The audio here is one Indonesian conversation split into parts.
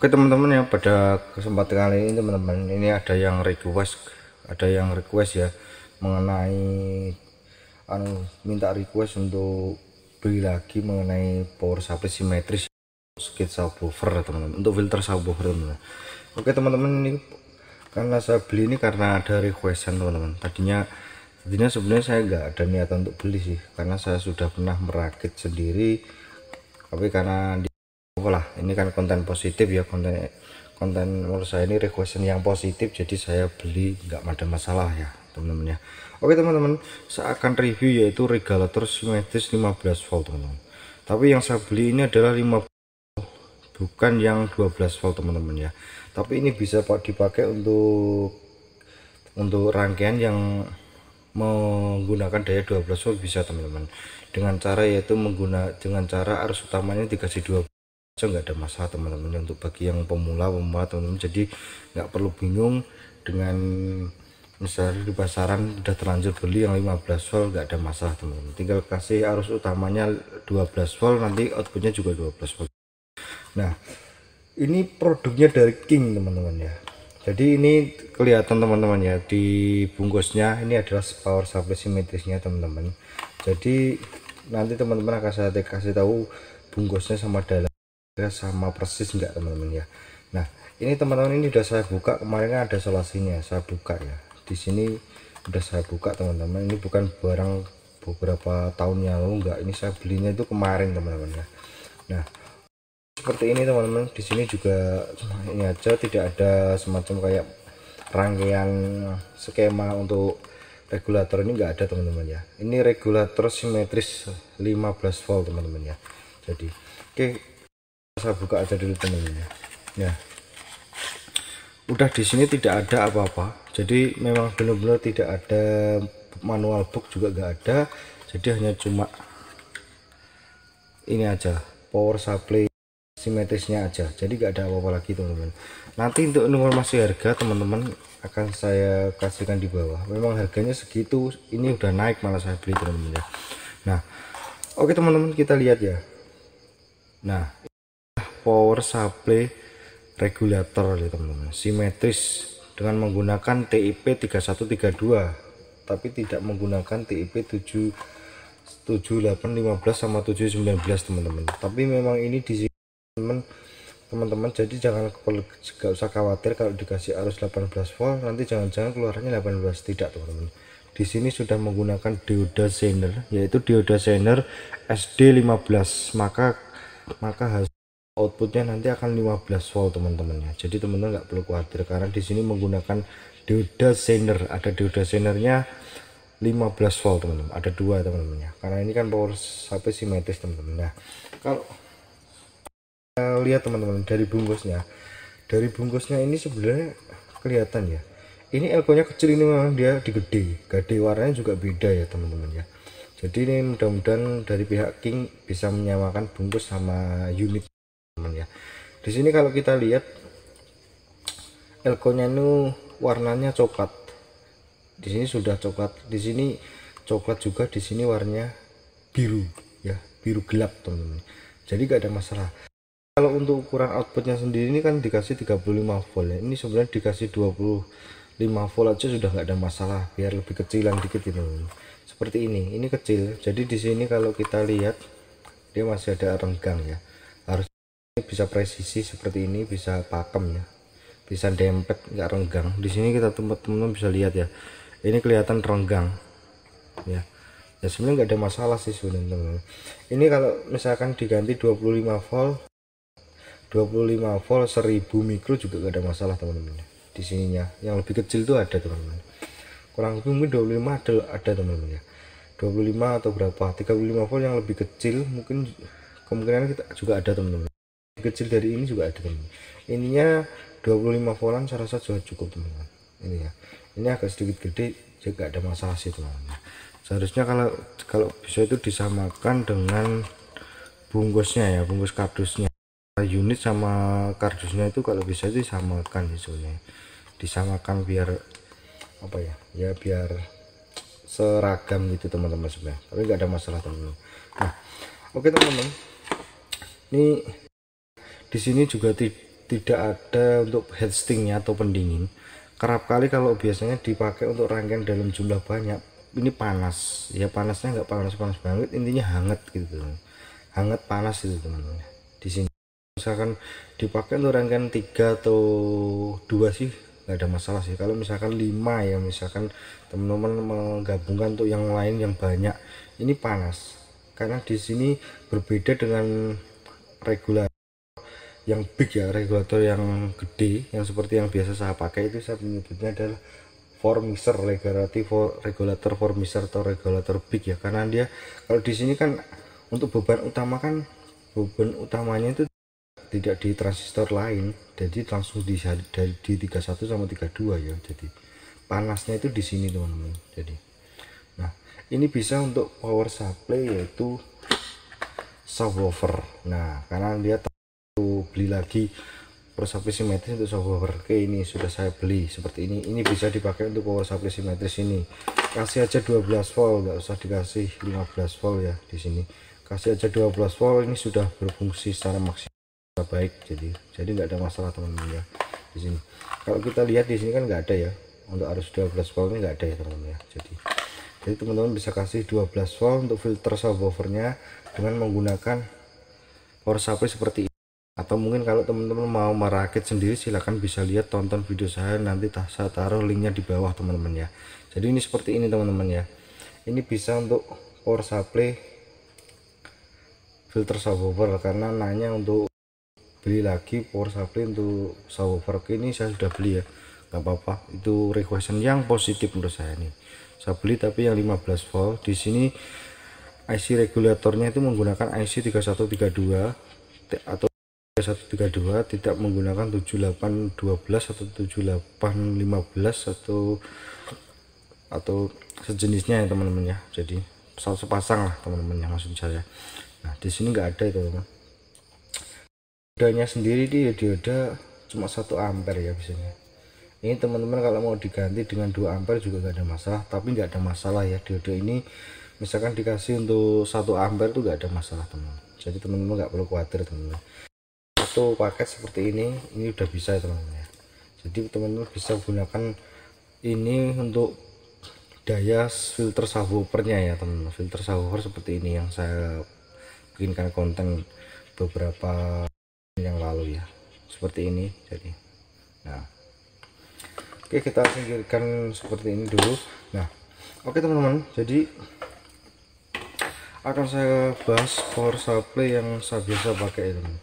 Oke teman-teman ya pada kesempatan kali ini teman-teman ini ada yang request ada yang request ya mengenai anu minta request untuk beli lagi mengenai power supply simetris skit subwoofer teman-teman untuk filter subwoofer teman-teman. Oke teman-teman ini karena saya beli ini karena ada requestan teman-teman. Tadinya tadinya sebenarnya saya nggak ada niatan untuk beli sih karena saya sudah pernah merakit sendiri tapi karena di lah ini kan konten positif ya konten konten menurut saya ini requestan yang positif jadi saya beli nggak ada masalah ya teman-teman ya oke teman-teman saya akan review yaitu regulator simetris 15 volt teman-teman tapi yang saya beli ini adalah 5 bukan yang 12 volt teman-teman ya tapi ini bisa pak dipakai untuk untuk rangkaian yang menggunakan daya 12 volt bisa teman-teman dengan cara yaitu menggunakan dengan cara arus utamanya dikasih 12 aja nggak ada masalah teman-teman untuk bagi yang pemula pemula teman-teman jadi nggak perlu bingung dengan misalnya di pasaran udah terlanjur beli yang 15 volt nggak ada masalah teman-teman tinggal kasih arus utamanya 12 volt nanti outputnya juga 12 volt nah ini produknya dari King teman-teman ya jadi ini kelihatan teman-teman ya di bungkusnya ini adalah power supply simetrisnya teman-teman jadi nanti teman-teman akan saya kasih tahu bungkusnya sama dalam ya sama persis enggak teman-teman ya nah ini teman-teman ini udah saya buka kemarin kan ada solasinya saya buka ya di sini udah saya buka teman-teman ini bukan barang beberapa tahun yang lalu enggak ini saya belinya itu kemarin teman-teman ya nah seperti ini teman-teman di sini juga ini aja tidak ada semacam kayak rangkaian skema untuk regulator ini enggak ada teman-teman ya ini regulator simetris 15 volt teman-teman ya jadi oke saya buka aja dulu teman-teman ya udah di sini tidak ada apa-apa jadi memang benar-benar tidak ada manual book juga nggak ada jadi hanya cuma ini aja power supply simetrisnya aja jadi nggak ada apa-apa lagi teman-teman nanti untuk informasi harga teman-teman akan saya kasihkan di bawah memang harganya segitu ini udah naik malah saya beli teman-teman ya nah oke teman-teman kita lihat ya nah power supply regulator ya teman-teman simetris dengan menggunakan TIP 3132 tapi tidak menggunakan TIP 7815 sama 719 teman-teman tapi memang ini di sini teman-teman jadi jangan juga usah khawatir kalau dikasih arus 18 volt nanti jangan-jangan keluarnya 18 tidak teman-teman di sini sudah menggunakan dioda zener yaitu dioda zener SD15 maka maka hasil outputnya nanti akan 15 volt teman-teman ya jadi teman-teman nggak perlu khawatir karena di sini menggunakan dioda zener ada dioda zenernya 15 volt teman-teman ada dua teman-teman ya karena ini kan power sampai simetris teman-teman nah kalau kita lihat teman-teman dari bungkusnya dari bungkusnya ini sebenarnya kelihatan ya ini elkonya kecil ini memang dia digede gede warnanya juga beda ya teman-teman ya jadi ini mudah-mudahan dari pihak King bisa menyamakan bungkus sama unit teman ya di sini kalau kita lihat elkonya ini warnanya coklat di sini sudah coklat di sini coklat juga di sini warnanya biru ya biru gelap teman-teman jadi gak ada masalah kalau untuk ukuran outputnya sendiri ini kan dikasih 35 volt ya. ini sebenarnya dikasih 25 volt aja sudah nggak ada masalah biar lebih kecilan dikit gitu seperti ini ini kecil jadi di sini kalau kita lihat dia masih ada renggang ya ini bisa presisi seperti ini bisa pakem ya bisa dempet nggak renggang di sini kita teman-teman bisa lihat ya ini kelihatan renggang ya ya sebenarnya nggak ada masalah sih sebenarnya teman-teman ini kalau misalkan diganti 25 volt 25 volt 1000 mikro juga nggak ada masalah teman-teman di sininya yang lebih kecil tuh ada teman-teman kurang lebih mungkin 25 ada ada teman-teman ya 25 atau berapa 35 volt yang lebih kecil mungkin kemungkinan kita juga ada teman-teman kecil dari ini juga ada teman ininya 25 volan saya rasa sudah cukup teman-teman ini ya ini agak sedikit gede juga ada masalah sih teman seharusnya kalau kalau bisa itu disamakan dengan bungkusnya ya bungkus kardusnya unit sama kardusnya itu kalau bisa disamakan misalnya disamakan biar apa ya ya biar seragam gitu teman-teman sebenarnya tapi nggak ada masalah teman-teman nah oke okay, teman-teman ini di sini juga tidak ada untuk headstingnya atau pendingin kerap kali kalau biasanya dipakai untuk rangkaian dalam jumlah banyak ini panas ya panasnya nggak panas-panas banget intinya hangat gitu hangat panas itu teman-teman di sini misalkan dipakai untuk rangkaian tiga atau dua sih nggak ada masalah sih kalau misalkan lima ya misalkan teman-teman menggabungkan untuk yang lain yang banyak ini panas karena di sini berbeda dengan regular yang big ya regulator yang gede yang seperti yang biasa saya pakai itu saya menyebutnya adalah formiser regulator for, regulator formiser atau regulator big ya karena dia kalau di sini kan untuk beban utama kan beban utamanya itu tidak di transistor lain jadi langsung di dari di 31 sama 32 ya jadi panasnya itu di sini teman-teman jadi nah ini bisa untuk power supply yaitu subwoofer nah karena dia beli lagi power supply simetris untuk subwoofer oke ini sudah saya beli seperti ini ini bisa dipakai untuk power supply simetris ini kasih aja 12 volt nggak usah dikasih 15 volt ya di sini kasih aja 12 volt ini sudah berfungsi secara maksimal baik jadi jadi nggak ada masalah teman-teman ya di sini kalau kita lihat di sini kan nggak ada ya untuk arus 12 volt ini nggak ada ya teman-teman ya jadi jadi teman-teman bisa kasih 12 volt untuk filter subwoofernya dengan menggunakan power supply seperti ini atau mungkin kalau teman-teman mau merakit sendiri silahkan bisa lihat tonton video saya nanti saya taruh linknya di bawah teman-teman ya jadi ini seperti ini teman-teman ya ini bisa untuk power supply filter subwoofer karena nanya untuk beli lagi power supply untuk subwoofer ini saya sudah beli ya nggak apa-apa itu requestan yang positif menurut saya ini saya beli tapi yang 15 volt di sini IC regulatornya itu menggunakan IC 3132 atau dua tidak menggunakan 7812 atau 7815 atau atau sejenisnya ya teman-teman ya jadi pesawat sepasang lah teman-teman yang maksud saya nah di sini nggak ada itu teman-teman sendiri dia dioda cuma satu ampere ya biasanya ini teman-teman kalau mau diganti dengan dua ampere juga nggak ada masalah tapi nggak ada masalah ya dioda ini misalkan dikasih untuk satu ampere tuh nggak ada masalah teman teman jadi teman-teman nggak perlu khawatir teman-teman satu paket seperti ini ini udah bisa teman-teman ya jadi teman-teman bisa gunakan ini untuk daya filter subwoofernya ya teman-teman filter subwoofer seperti ini yang saya bikinkan konten beberapa yang lalu ya seperti ini jadi nah oke kita singkirkan seperti ini dulu nah oke teman-teman jadi akan saya bahas power supply yang saya biasa pakai teman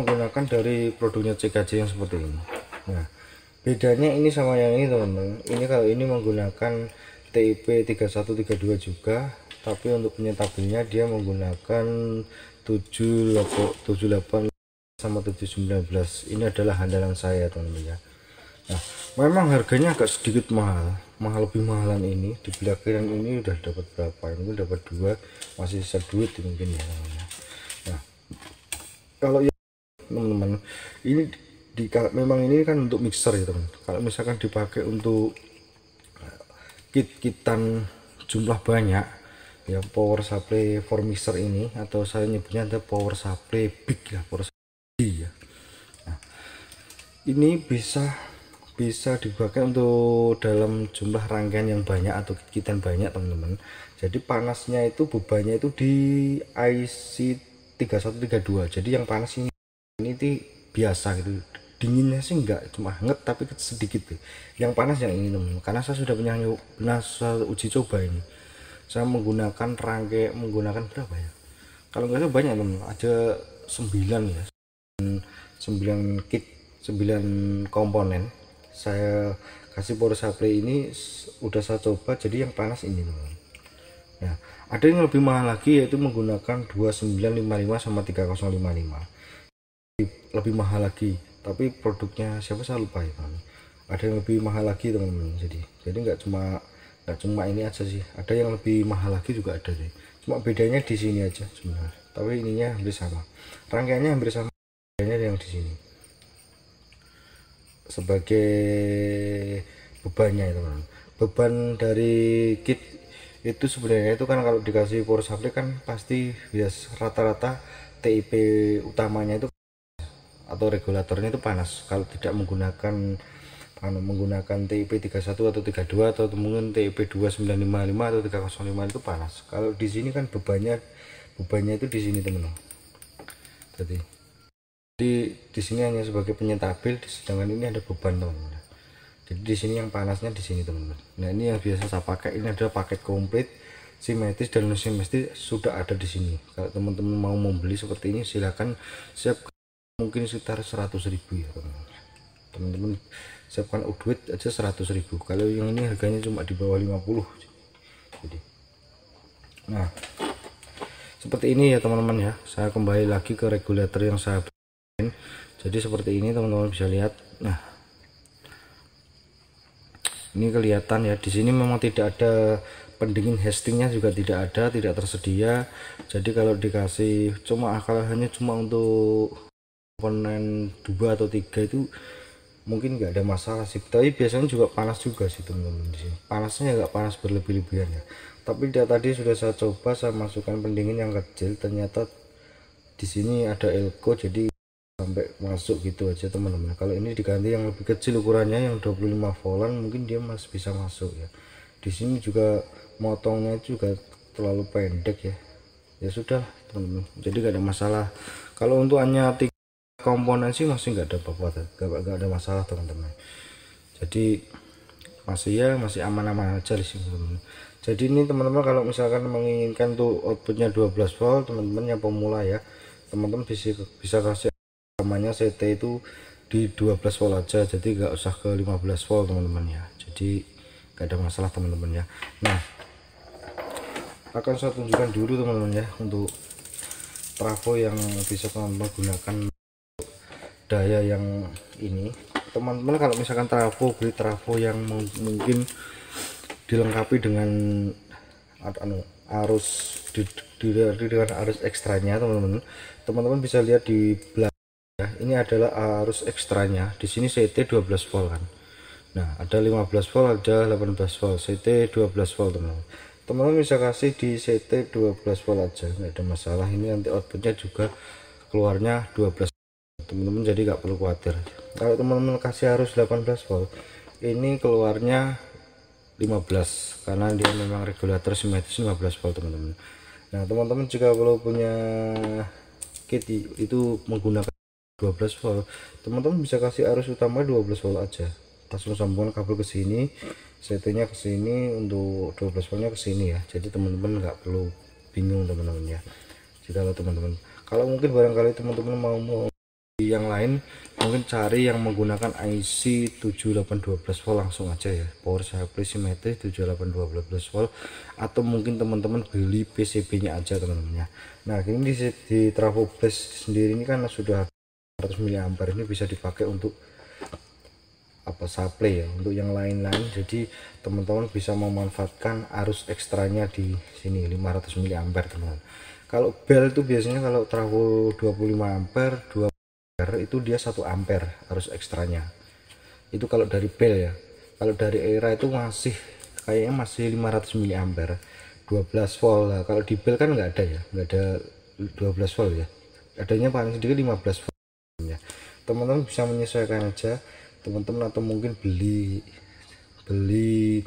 menggunakan dari produknya CKJ yang seperti ini nah bedanya ini sama yang ini teman-teman ini kalau ini menggunakan TIP 3132 juga tapi untuk penyetabilnya dia menggunakan 78 sama 719 ini adalah handalan saya teman-teman ya nah memang harganya agak sedikit mahal mahal lebih mahalan ini di belakang ini udah dapat berapa ini dapat dua masih sedikit mungkin ya teman ya. nah kalau ini di kalau memang ini kan untuk mixer ya teman kalau misalkan dipakai untuk eh, kit-kitan jumlah banyak ya power supply for mixer ini atau saya nyebutnya ada power supply big ya power supply big ya nah, ini bisa bisa dipakai untuk dalam jumlah rangkaian yang banyak atau kit-kitan banyak teman-teman jadi panasnya itu bebannya itu di IC 3132 jadi yang panas ini ini biasa gitu dinginnya sih enggak cuma hangat tapi sedikit deh yang panas yang ini teman karena saya sudah punya nasa uji coba ini saya menggunakan rangke menggunakan berapa ya kalau enggak salah banyak teman ada sembilan ya sembilan kit sembilan komponen saya kasih power supply ini udah saya coba jadi yang panas ini teman Nah, ya. ada yang lebih mahal lagi yaitu menggunakan 2955 sama 3055 lebih mahal lagi tapi produknya siapa saya lupa ya kan ada yang lebih mahal lagi teman-teman jadi jadi nggak cuma nggak cuma ini aja sih ada yang lebih mahal lagi juga ada sih cuma bedanya di sini aja sebenarnya tapi ininya hampir sama rangkaiannya hampir sama bedanya yang di sini sebagai bebannya ya teman-teman beban dari kit itu sebenarnya itu kan kalau dikasih power supply kan pasti bias rata-rata TIP utamanya itu atau regulatornya itu panas kalau tidak menggunakan anu, menggunakan TIP 31 atau 32 atau mungkin TIP 2955 atau 305 itu panas kalau di sini kan bebannya bebannya itu di sini teman jadi di di sini hanya sebagai penyetabil sedangkan ini ada beban teman-teman jadi di sini yang panasnya di sini teman-teman nah ini yang biasa saya pakai ini adalah paket komplit simetris dan non simetris sudah ada di sini. Kalau teman-teman mau membeli seperti ini silahkan siap mungkin sekitar 100 ribu ya teman-teman saya bukan duit aja 100 ribu kalau yang ini harganya cuma di bawah 50 jadi nah seperti ini ya teman-teman ya saya kembali lagi ke regulator yang saya bikin jadi seperti ini teman-teman bisa lihat nah ini kelihatan ya di sini memang tidak ada pendingin hastingnya juga tidak ada tidak tersedia jadi kalau dikasih cuma akal hanya cuma untuk komponen dua atau tiga itu mungkin nggak ada masalah sih tapi biasanya juga panas juga sih teman-teman di sini panasnya nggak panas berlebih-lebihan ya tapi dia tadi sudah saya coba saya masukkan pendingin yang kecil ternyata di sini ada elko jadi sampai masuk gitu aja teman-teman kalau ini diganti yang lebih kecil ukurannya yang 25 volan mungkin dia masih bisa masuk ya di sini juga motongnya juga terlalu pendek ya ya sudah teman-teman jadi gak ada masalah kalau untuk hanya komponen sih masih nggak ada apa-apa nggak ada masalah teman-teman jadi masih ya masih aman-aman aja di sini teman-teman jadi ini teman-teman kalau misalkan menginginkan tuh outputnya 12 volt teman-teman yang pemula ya teman-teman bisa bisa kasih namanya CT itu di 12 volt aja jadi nggak usah ke 15 volt teman-teman ya jadi nggak ada masalah teman-teman ya nah akan saya tunjukkan dulu teman-teman ya untuk trafo yang bisa teman-teman gunakan daya yang ini teman-teman kalau misalkan trafo beli trafo yang mungkin dilengkapi dengan anu arus di, di, dengan arus ekstranya teman-teman teman-teman bisa lihat di belakang ya. ini adalah arus ekstranya di sini CT 12 volt kan nah ada 15 volt ada 18 volt CT 12 volt teman-teman teman-teman bisa kasih di CT 12 volt aja nggak ada masalah ini nanti outputnya juga keluarnya 12 teman-teman jadi nggak perlu khawatir kalau teman-teman kasih arus 18 volt ini keluarnya 15 karena dia memang regulator simetris 15 volt teman-teman nah teman-teman jika kalau punya kit itu menggunakan 12 volt teman-teman bisa kasih arus utama 12 volt aja langsung sambungan kabel ke sini settingnya ke sini untuk 12 voltnya ke sini ya jadi teman-teman nggak perlu bingung teman-teman ya jika teman-teman kalau mungkin barangkali teman-teman mau, mau yang lain mungkin cari yang menggunakan IC 7812 volt langsung aja ya power supply simetris 7812 volt atau mungkin teman-teman beli PCB nya aja teman-teman ya nah ini di, di trafo plus sendiri ini kan sudah 100 mA ini bisa dipakai untuk apa supply ya untuk yang lain-lain jadi teman-teman bisa memanfaatkan arus ekstranya di sini 500 mA teman-teman kalau bel itu biasanya kalau trafo 25 ampere 20 itu dia satu ampere harus ekstranya itu kalau dari bel ya kalau dari era itu masih kayaknya masih 500 ampere 12 volt lah kalau di bel kan nggak ada ya nggak ada 12 volt ya adanya paling sedikit 15 volt ya teman-teman bisa menyesuaikan aja teman-teman atau mungkin beli beli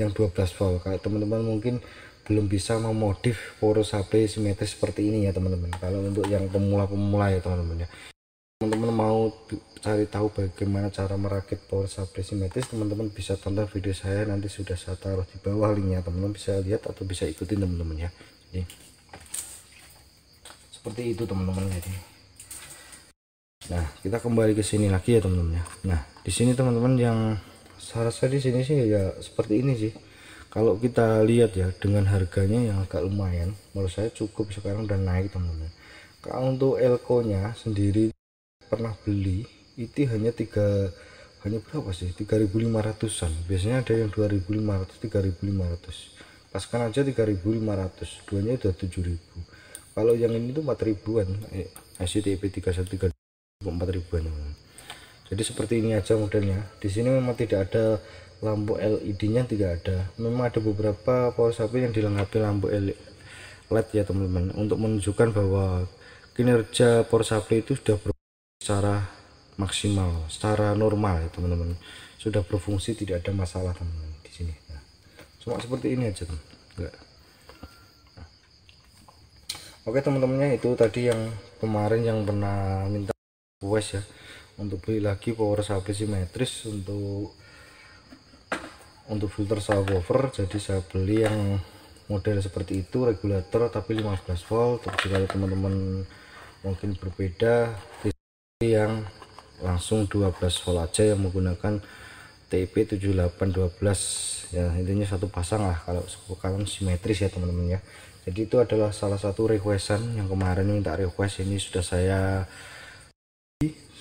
yang 12 volt kalau teman-teman mungkin belum bisa memodif poros HP simetris seperti ini ya teman-teman kalau untuk yang pemula-pemula ya teman-teman ya teman-teman mau cari tahu bagaimana cara merakit power supply simetris teman-teman bisa tonton video saya nanti sudah saya taruh di bawah linknya teman-teman bisa lihat atau bisa ikutin teman-teman ya jadi seperti itu teman-teman jadi nah kita kembali ke sini lagi ya teman-teman ya nah di sini teman-teman yang saya rasa di sini sih ya seperti ini sih kalau kita lihat ya dengan harganya yang agak lumayan menurut saya cukup sekarang dan naik teman-teman kalau untuk elko nya sendiri pernah beli itu hanya tiga hanya berapa sih 3500an biasanya ada yang 2500 3500 paskan aja 3500 duanya udah 7000 kalau yang ini tuh 4000an eh, SCTP 313 4000an jadi seperti ini aja modelnya di sini memang tidak ada lampu LED nya tidak ada memang ada beberapa power supply yang dilengkapi lampu LED ya teman-teman untuk menunjukkan bahwa kinerja power supply itu sudah ber secara maksimal, secara normal ya teman-teman. Sudah berfungsi tidak ada masalah teman-teman di sini. Nah, cuma seperti ini aja teman. Enggak. Nah. Oke teman-temannya itu tadi yang kemarin yang pernah minta request ya untuk beli lagi power HP simetris untuk untuk filter subwoofer jadi saya beli yang model seperti itu regulator tapi 15 volt terus kalau teman-teman mungkin berbeda yang langsung 12 volt aja yang menggunakan tp 7812 ya intinya satu pasang lah kalau sekarang simetris ya teman-teman ya jadi itu adalah salah satu requestan yang kemarin minta request ini sudah saya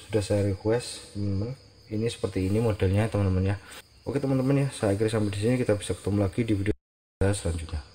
sudah saya request teman-teman ini seperti ini modelnya teman-teman ya oke teman-teman ya saya akhiri sampai di sini kita bisa ketemu lagi di video selanjutnya